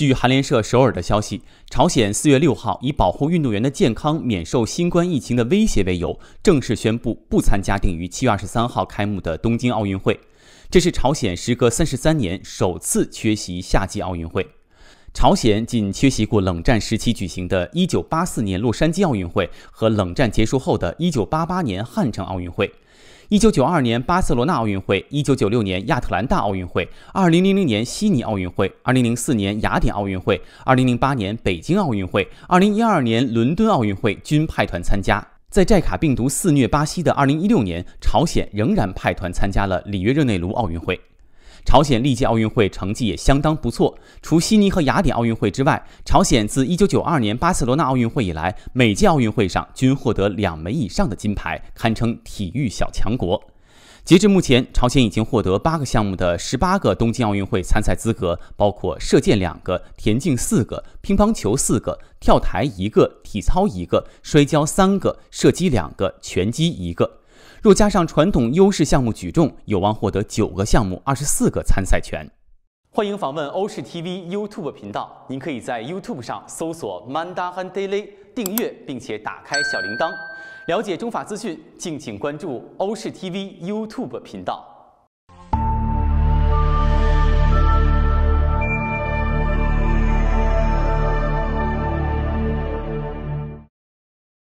据韩联社首尔的消息，朝鲜四月六号以保护运动员的健康免受新冠疫情的威胁为由，正式宣布不参加定于七月二十三号开幕的东京奥运会。这是朝鲜时隔三十三年首次缺席夏季奥运会。朝鲜仅缺席过冷战时期举行的一九八四年洛杉矶奥运会和冷战结束后的1988年汉城奥运会。一九九二年巴塞罗那奥运会、一九九六年亚特兰大奥运会、二零零零年悉尼奥运会、二零零四年雅典奥运会、二零零八年北京奥运会、二零一二年伦敦奥运会均派团参加。在寨卡病毒肆虐巴西的二零一六年，朝鲜仍然派团参加了里约热内卢奥运会。朝鲜历届奥运会成绩也相当不错，除悉尼和雅典奥运会之外，朝鲜自1992年巴塞罗那奥运会以来，每届奥运会上均获得两枚以上的金牌，堪称体育小强国。截至目前，朝鲜已经获得八个项目的十八个东京奥运会参赛资格，包括射箭两个、田径四个、乒乓球四个、跳台一个、体操一个、摔跤三个、射击两个、拳击一个。若加上传统优势项目举重，有望获得九个项目二十四个参赛权。欢迎访问欧视 TV YouTube 频道，您可以在 YouTube 上搜索 m a n d a r a n Daily” 订阅，并且打开小铃铛，了解中法资讯。敬请关注欧视 TV YouTube 频道。